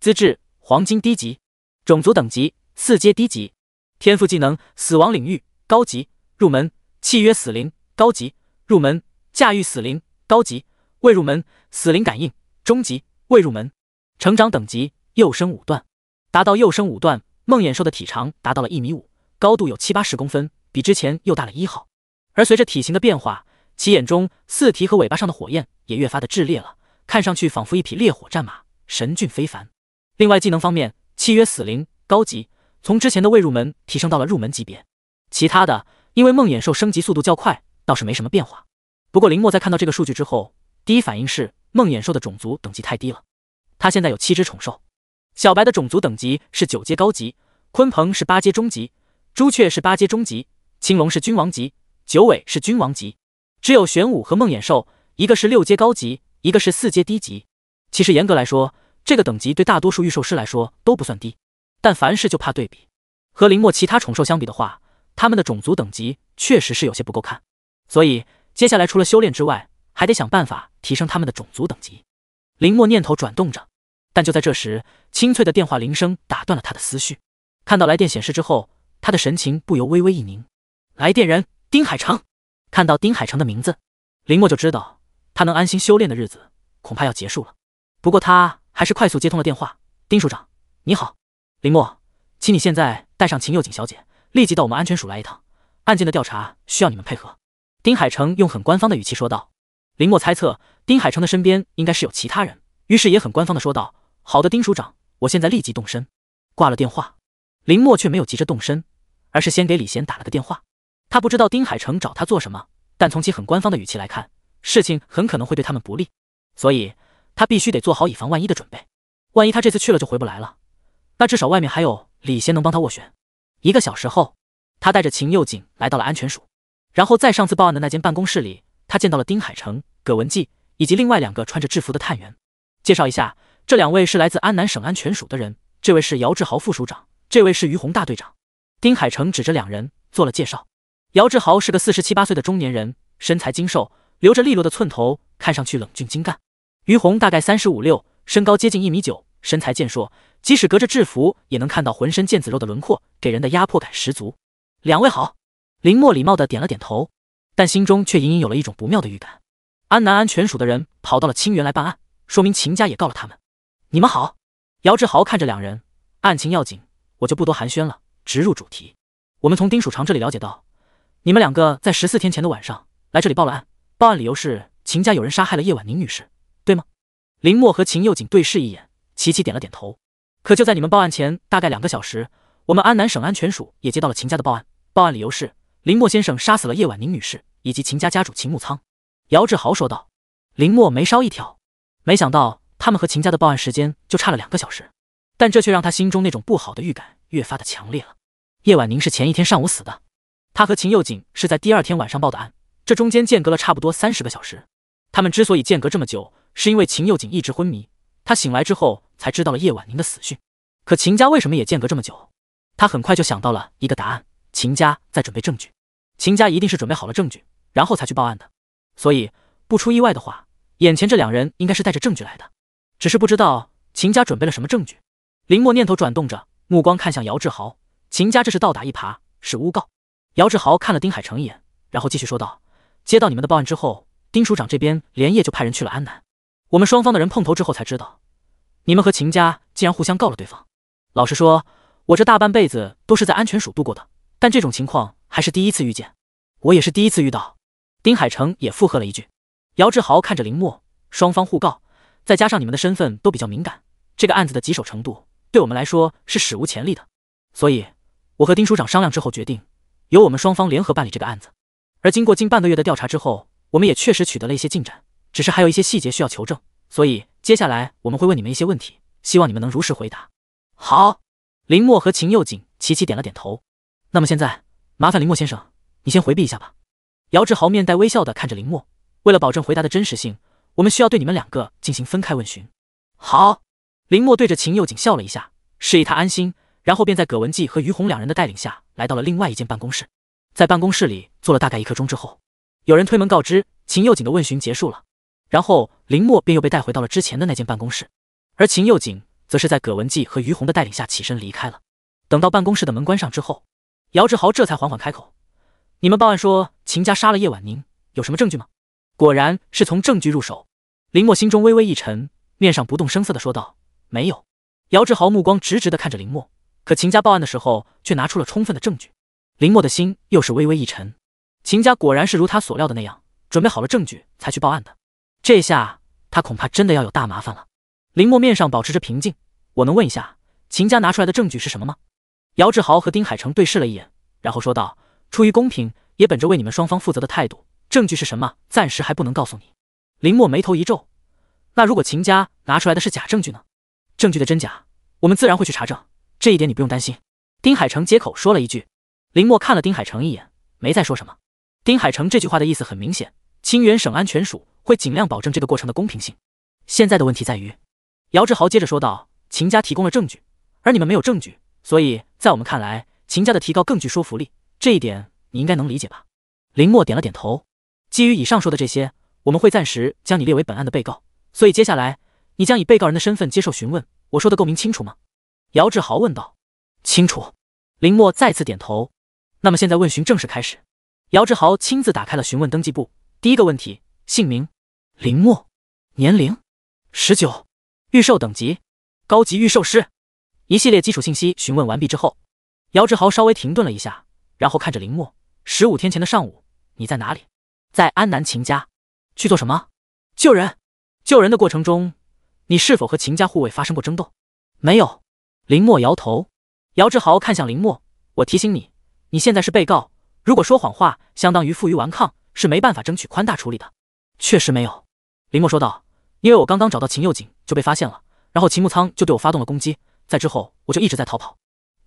资质黄金低级，种族等级四阶低级，天赋技能死亡领域高级入门，契约死灵高级入门，驾驭死灵高级未入门，死灵感应中级未入门，成长等级又升五段。达到幼生五段，梦魇兽的体长达到了一米五，高度有七八十公分，比之前又大了一号。而随着体型的变化，其眼中四蹄和尾巴上的火焰也越发的炽烈了，看上去仿佛一匹烈火战马，神俊非凡。另外，技能方面，契约死灵高级，从之前的未入门提升到了入门级别。其他的，因为梦魇兽升级速度较快，倒是没什么变化。不过，林墨在看到这个数据之后，第一反应是梦魇兽的种族等级太低了。他现在有七只宠兽。小白的种族等级是九阶高级，鲲鹏是八阶中级，朱雀是八阶中级，青龙是君王级，九尾是君王级。只有玄武和梦魇兽，一个是六阶高级，一个是四阶低级。其实严格来说，这个等级对大多数御兽师来说都不算低。但凡事就怕对比，和林墨其他宠兽相比的话，他们的种族等级确实是有些不够看。所以接下来除了修炼之外，还得想办法提升他们的种族等级。林墨念头转动着。但就在这时，清脆的电话铃声打断了他的思绪。看到来电显示之后，他的神情不由微微一凝。来电人丁海城，看到丁海城的名字，林墨就知道他能安心修炼的日子恐怕要结束了。不过他还是快速接通了电话：“丁署长，你好，林墨，请你现在带上秦幼锦小姐，立即到我们安全署来一趟，案件的调查需要你们配合。”丁海城用很官方的语气说道。林墨猜测丁海城的身边应该是有其他人，于是也很官方的说道。好的，丁署长，我现在立即动身。挂了电话，林墨却没有急着动身，而是先给李贤打了个电话。他不知道丁海城找他做什么，但从其很官方的语气来看，事情很可能会对他们不利，所以他必须得做好以防万一的准备。万一他这次去了就回不来了，那至少外面还有李贤能帮他斡旋。一个小时后，他带着秦佑景来到了安全署，然后在上次报案的那间办公室里，他见到了丁海城、葛文记以及另外两个穿着制服的探员。介绍一下。这两位是来自安南省安全署的人，这位是姚志豪副署长，这位是于洪大队长。丁海成指着两人做了介绍。姚志豪是个四十七八岁的中年人，身材精瘦，留着利落的寸头，看上去冷峻精干。于洪大概三十五六，身高接近一米九，身材健硕，即使隔着制服也能看到浑身腱子肉的轮廓，给人的压迫感十足。两位好，林墨礼貌的点了点头，但心中却隐隐有了一种不妙的预感。安南安全署的人跑到了清源来办案，说明秦家也告了他们。你们好，姚志豪看着两人，案情要紧，我就不多寒暄了，直入主题。我们从丁署长这里了解到，你们两个在十四天前的晚上来这里报了案，报案理由是秦家有人杀害了叶婉宁女士，对吗？林墨和秦佑锦对视一眼，齐齐点了点头。可就在你们报案前大概两个小时，我们安南省安全署也接到了秦家的报案，报案理由是林墨先生杀死了叶婉宁女士以及秦家家主秦木仓。姚志豪说道。林墨眉梢一挑，没想到。他们和秦家的报案时间就差了两个小时，但这却让他心中那种不好的预感越发的强烈了。叶婉宁是前一天上午死的，他和秦佑景是在第二天晚上报的案，这中间间隔了差不多三十个小时。他们之所以间隔这么久，是因为秦佑景一直昏迷，他醒来之后才知道了叶婉宁的死讯。可秦家为什么也间隔这么久？他很快就想到了一个答案：秦家在准备证据。秦家一定是准备好了证据，然后才去报案的。所以不出意外的话，眼前这两人应该是带着证据来的。只是不知道秦家准备了什么证据。林墨念头转动着，目光看向姚志豪。秦家这是倒打一耙，是诬告。姚志豪看了丁海成一眼，然后继续说道：“接到你们的报案之后，丁署长这边连夜就派人去了安南。我们双方的人碰头之后才知道，你们和秦家竟然互相告了对方。老实说，我这大半辈子都是在安全署度过的，但这种情况还是第一次遇见。我也是第一次遇到。”丁海成也附和了一句。姚志豪看着林墨，双方互告。再加上你们的身份都比较敏感，这个案子的棘手程度对我们来说是史无前例的。所以我和丁署长商量之后，决定由我们双方联合办理这个案子。而经过近半个月的调查之后，我们也确实取得了一些进展，只是还有一些细节需要求证。所以接下来我们会问你们一些问题，希望你们能如实回答。好，林墨和秦佑景齐齐点了点头。那么现在，麻烦林墨先生，你先回避一下吧。姚志豪面带微笑的看着林墨，为了保证回答的真实性。我们需要对你们两个进行分开问询。好，林墨对着秦佑景笑了一下，示意他安心，然后便在葛文纪和于红两人的带领下来到了另外一间办公室。在办公室里坐了大概一刻钟之后，有人推门告知秦佑景的问询结束了，然后林墨便又被带回到了之前的那间办公室，而秦佑景则是在葛文纪和于红的带领下起身离开了。等到办公室的门关上之后，姚志豪这才缓缓开口：“你们报案说秦家杀了叶婉宁，有什么证据吗？”果然是从证据入手。林墨心中微微一沉，面上不动声色地说道：“没有。”姚志豪目光直直地看着林墨，可秦家报案的时候却拿出了充分的证据。林墨的心又是微微一沉，秦家果然是如他所料的那样，准备好了证据才去报案的。这下他恐怕真的要有大麻烦了。林墨面上保持着平静：“我能问一下，秦家拿出来的证据是什么吗？”姚志豪和丁海成对视了一眼，然后说道：“出于公平，也本着为你们双方负责的态度，证据是什么，暂时还不能告诉你。”林墨眉头一皱，那如果秦家拿出来的是假证据呢？证据的真假，我们自然会去查证，这一点你不用担心。丁海成接口说了一句。林墨看了丁海成一眼，没再说什么。丁海成这句话的意思很明显，清远省安全署会尽量保证这个过程的公平性。现在的问题在于，姚志豪接着说道：“秦家提供了证据，而你们没有证据，所以在我们看来，秦家的提高更具说服力。这一点你应该能理解吧？”林墨点了点头。基于以上说的这些。我们会暂时将你列为本案的被告，所以接下来你将以被告人的身份接受询问。我说的够明清楚吗？姚志豪问道。清楚。林墨再次点头。那么现在问询正式开始。姚志豪亲自打开了询问登记簿。第一个问题：姓名。林墨。年龄。十九。预售等级。高级预售师。一系列基础信息询问完毕之后，姚志豪稍微停顿了一下，然后看着林墨：“十五天前的上午，你在哪里？”在安南秦家。去做什么？救人。救人的过程中，你是否和秦家护卫发生过争斗？没有。林墨摇头。姚志豪看向林墨：“我提醒你，你现在是被告，如果说谎话，相当于负隅顽抗，是没办法争取宽大处理的。”确实没有。林墨说道：“因为我刚刚找到秦幼锦就被发现了，然后秦牧仓就对我发动了攻击，在之后我就一直在逃跑。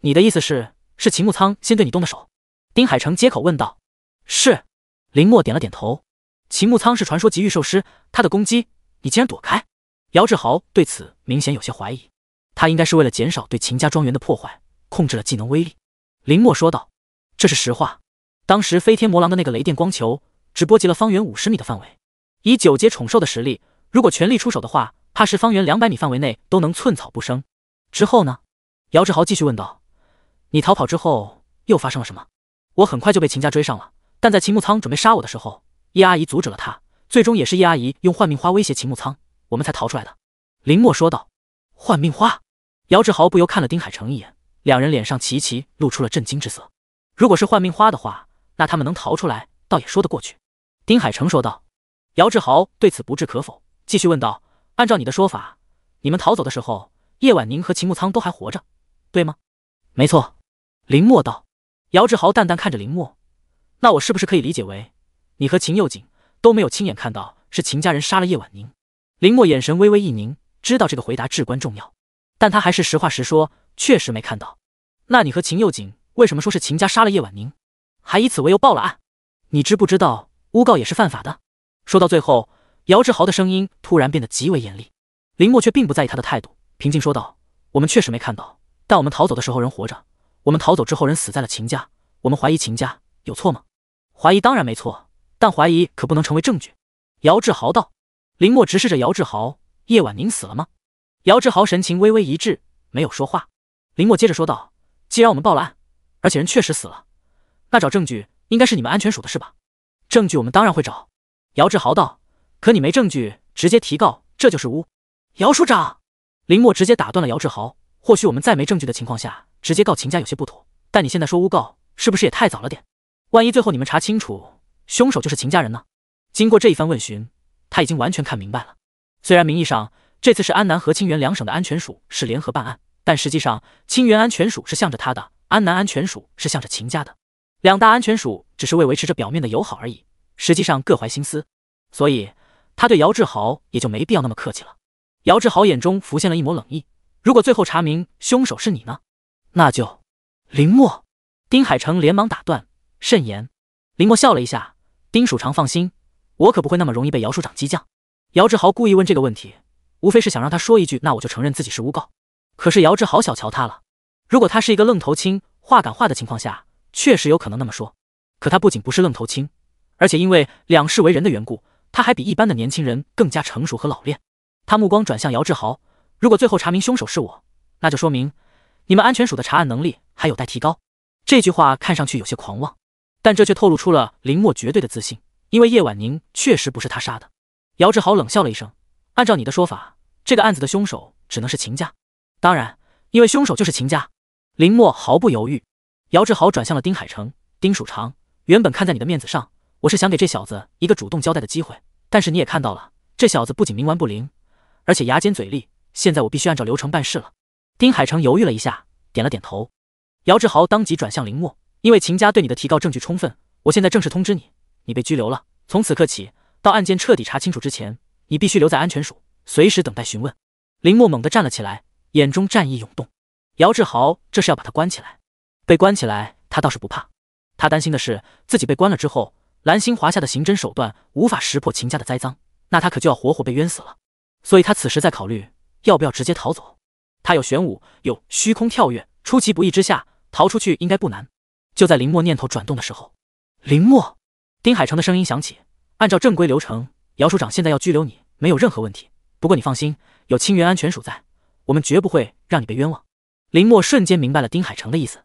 你的意思是，是秦牧仓先对你动的手？”丁海成接口问道。“是。”林墨点了点头。秦牧苍是传说级御兽师，他的攻击你竟然躲开？姚志豪对此明显有些怀疑，他应该是为了减少对秦家庄园的破坏，控制了技能威力。林墨说道：“这是实话。当时飞天魔狼的那个雷电光球，只波及了方圆五十米的范围。以九阶宠兽的实力，如果全力出手的话，怕是方圆两百米范围内都能寸草不生。”之后呢？姚志豪继续问道：“你逃跑之后又发生了什么？我很快就被秦家追上了，但在秦牧仓准备杀我的时候。”叶阿姨阻止了他，最终也是叶阿姨用换命花威胁秦木仓，我们才逃出来的。林墨说道。换命花？姚志豪不由看了丁海成一眼，两人脸上齐齐露出了震惊之色。如果是换命花的话，那他们能逃出来，倒也说得过去。丁海成说道。姚志豪对此不置可否，继续问道：按照你的说法，你们逃走的时候，叶婉宁和秦木仓都还活着，对吗？没错。林墨道。姚志豪淡淡看着林墨，那我是不是可以理解为？你和秦佑景都没有亲眼看到是秦家人杀了叶婉宁，林墨眼神微微一凝，知道这个回答至关重要，但他还是实话实说，确实没看到。那你和秦佑景为什么说是秦家杀了叶婉宁，还以此为由报了案？你知不知道诬告也是犯法的？说到最后，姚志豪的声音突然变得极为严厉。林墨却并不在意他的态度，平静说道：“我们确实没看到，但我们逃走的时候人活着，我们逃走之后人死在了秦家，我们怀疑秦家有错吗？怀疑当然没错。”但怀疑可不能成为证据。”姚志豪道。林墨直视着姚志豪：“叶婉宁死了吗？”姚志豪神情微微一滞，没有说话。林墨接着说道：“既然我们报了案，而且人确实死了，那找证据应该是你们安全署的事吧？证据我们当然会找。”姚志豪道：“可你没证据，直接提告，这就是诬。”姚署长。林墨直接打断了姚志豪：“或许我们在没证据的情况下直接告秦家有些不妥，但你现在说诬告，是不是也太早了点？万一最后你们查清楚……”凶手就是秦家人呢。经过这一番问询，他已经完全看明白了。虽然名义上这次是安南和清源两省的安全署是联合办案，但实际上清源安全署是向着他的，安南安全署是向着秦家的。两大安全署只是为维持着表面的友好而已，实际上各怀心思。所以他对姚志豪也就没必要那么客气了。姚志豪眼中浮现了一抹冷意。如果最后查明凶手是你呢？那就林墨、丁海成连忙打断，慎言。林墨笑了一下，丁署长放心，我可不会那么容易被姚署长激将。姚志豪故意问这个问题，无非是想让他说一句“那我就承认自己是诬告”。可是姚志豪小瞧他了。如果他是一个愣头青，话赶话的情况下，确实有可能那么说。可他不仅不是愣头青，而且因为两世为人的缘故，他还比一般的年轻人更加成熟和老练。他目光转向姚志豪：“如果最后查明凶手是我，那就说明你们安全署的查案能力还有待提高。”这句话看上去有些狂妄。但这却透露出了林墨绝对的自信，因为叶婉宁确实不是他杀的。姚志豪冷笑了一声：“按照你的说法，这个案子的凶手只能是秦家，当然，因为凶手就是秦家。”林墨毫不犹豫。姚志豪转向了丁海城、丁树长：“原本看在你的面子上，我是想给这小子一个主动交代的机会，但是你也看到了，这小子不仅冥顽不灵，而且牙尖嘴利。现在我必须按照流程办事了。”丁海城犹豫了一下，点了点头。姚志豪当即转向林墨。因为秦家对你的提告证据充分，我现在正式通知你，你被拘留了。从此刻起，到案件彻底查清楚之前，你必须留在安全署，随时等待询问。林墨猛地站了起来，眼中战意涌动。姚志豪这是要把他关起来，被关起来他倒是不怕，他担心的是自己被关了之后，蓝星华夏的刑侦手段无法识破秦家的栽赃，那他可就要活活被冤死了。所以他此时在考虑要不要直接逃走。他有玄武，有虚空跳跃，出其不意之下逃出去应该不难。就在林墨念头转动的时候，林墨，丁海城的声音响起。按照正规流程，姚处长现在要拘留你，没有任何问题。不过你放心，有清源安全署在，我们绝不会让你被冤枉。林墨瞬间明白了丁海城的意思。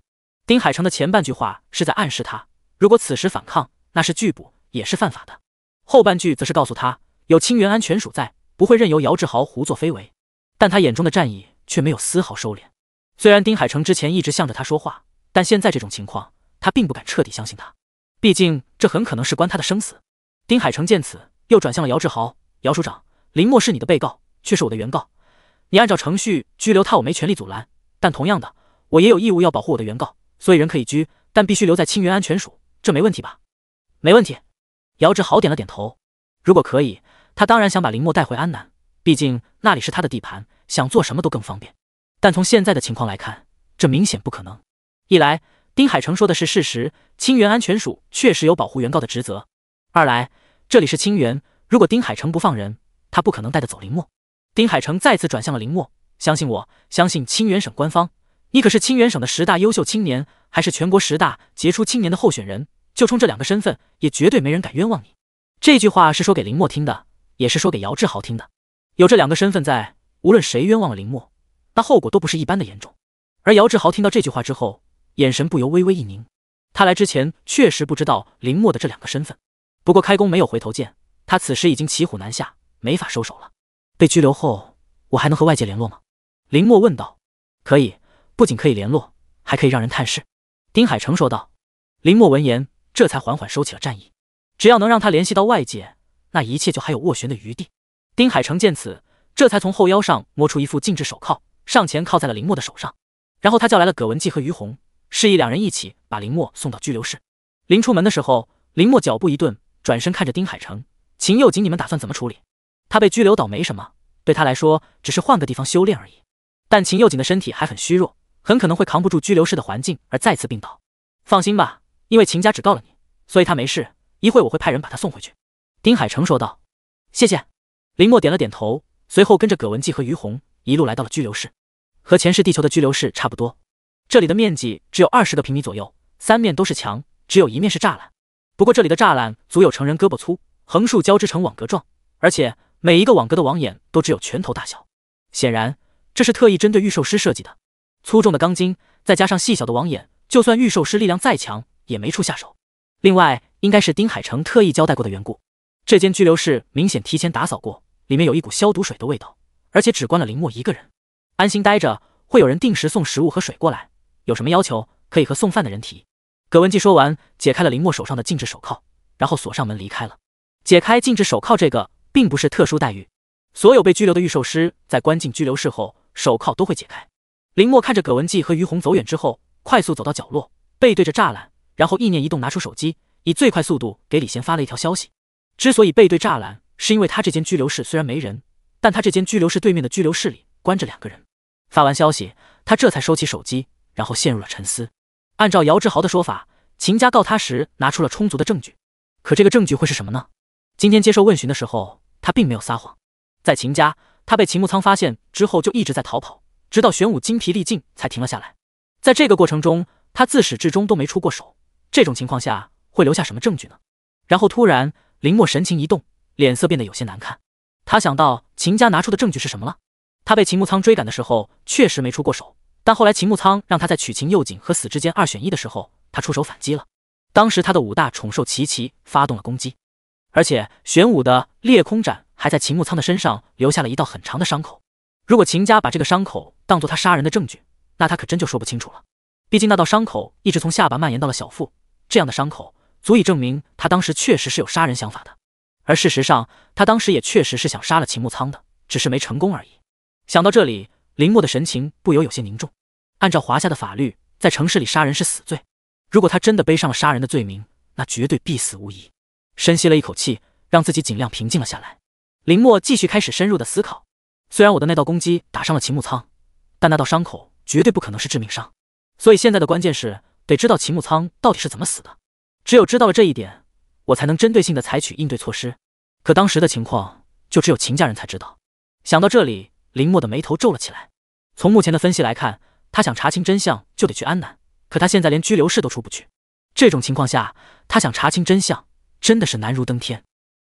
丁海城的前半句话是在暗示他，如果此时反抗，那是拒捕，也是犯法的。后半句则是告诉他，有清源安全署在，不会任由姚志豪胡作非为。但他眼中的战意却没有丝毫收敛。虽然丁海城之前一直向着他说话，但现在这种情况。他并不敢彻底相信他，毕竟这很可能事关他的生死。丁海成见此，又转向了姚志豪：“姚署长，林墨是你的被告，却是我的原告。你按照程序拘留他，我没权利阻拦。但同样的，我也有义务要保护我的原告，所以人可以拘，但必须留在青云安全署，这没问题吧？”“没问题。”姚志豪点了点头。如果可以，他当然想把林墨带回安南，毕竟那里是他的地盘，想做什么都更方便。但从现在的情况来看，这明显不可能。一来，丁海成说的是事实，清源安全署确实有保护原告的职责。二来，这里是清源，如果丁海成不放人，他不可能带得走林墨。丁海成再次转向了林墨，相信我，相信清源省官方，你可是清源省的十大优秀青年，还是全国十大杰出青年的候选人，就冲这两个身份，也绝对没人敢冤枉你。这句话是说给林墨听的，也是说给姚志豪听的。有这两个身份在，无论谁冤枉了林墨，那后果都不是一般的严重。而姚志豪听到这句话之后。眼神不由微微一凝，他来之前确实不知道林墨的这两个身份，不过开弓没有回头箭，他此时已经骑虎难下，没法收手了。被拘留后，我还能和外界联络吗？林墨问道。可以，不仅可以联络，还可以让人探视。丁海成说道。林墨闻言，这才缓缓收起了战意。只要能让他联系到外界，那一切就还有斡旋的余地。丁海成见此，这才从后腰上摸出一副禁制手铐，上前铐在了林墨的手上，然后他叫来了葛文季和于红。示意两人一起把林墨送到拘留室。临出门的时候，林墨脚步一顿，转身看着丁海城、秦幼锦：“你们打算怎么处理？他被拘留倒没什么，对他来说只是换个地方修炼而已。但秦幼锦的身体还很虚弱，很可能会扛不住拘留室的环境而再次病倒。放心吧，因为秦家只告了你，所以他没事。一会我会派人把他送回去。”丁海城说道。谢谢。林墨点了点头，随后跟着葛文季和于红一路来到了拘留室，和前世地球的拘留室差不多。这里的面积只有二十个平米左右，三面都是墙，只有一面是栅栏。不过这里的栅栏足有成人胳膊粗，横竖交织成网格状，而且每一个网格的网眼都只有拳头大小。显然这是特意针对御兽师设计的，粗重的钢筋再加上细小的网眼，就算御兽师力量再强也没处下手。另外，应该是丁海城特意交代过的缘故，这间拘留室明显提前打扫过，里面有一股消毒水的味道，而且只关了林墨一个人，安心待着，会有人定时送食物和水过来。有什么要求，可以和送饭的人提。葛文季说完，解开了林墨手上的禁制手铐，然后锁上门离开了。解开禁制手铐，这个并不是特殊待遇，所有被拘留的御兽师在关进拘留室后，手铐都会解开。林墨看着葛文季和于红走远之后，快速走到角落，背对着栅栏，然后意念一动，拿出手机，以最快速度给李贤发了一条消息。之所以背对栅栏，是因为他这间拘留室虽然没人，但他这间拘留室对面的拘留室里关着两个人。发完消息，他这才收起手机。然后陷入了沉思。按照姚志豪的说法，秦家告他时拿出了充足的证据，可这个证据会是什么呢？今天接受问询的时候，他并没有撒谎。在秦家，他被秦木仓发现之后就一直在逃跑，直到玄武精疲力尽才停了下来。在这个过程中，他自始至终都没出过手。这种情况下会留下什么证据呢？然后突然，林墨神情一动，脸色变得有些难看。他想到秦家拿出的证据是什么了。他被秦木仓追赶的时候确实没出过手。但后来，秦穆苍让他在取秦幼锦和死之间二选一的时候，他出手反击了。当时他的五大宠兽齐齐发动了攻击，而且玄武的裂空斩还在秦穆苍的身上留下了一道很长的伤口。如果秦家把这个伤口当做他杀人的证据，那他可真就说不清楚了。毕竟那道伤口一直从下巴蔓延到了小腹，这样的伤口足以证明他当时确实是有杀人想法的。而事实上，他当时也确实是想杀了秦穆苍的，只是没成功而已。想到这里，林墨的神情不由有些凝重。按照华夏的法律，在城市里杀人是死罪。如果他真的背上了杀人的罪名，那绝对必死无疑。深吸了一口气，让自己尽量平静了下来。林墨继续开始深入的思考。虽然我的那道攻击打伤了秦木仓，但那道伤口绝对不可能是致命伤。所以现在的关键是得知道秦木仓到底是怎么死的。只有知道了这一点，我才能针对性的采取应对措施。可当时的情况，就只有秦家人才知道。想到这里，林墨的眉头皱了起来。从目前的分析来看。他想查清真相，就得去安南，可他现在连拘留室都出不去。这种情况下，他想查清真相，真的是难如登天。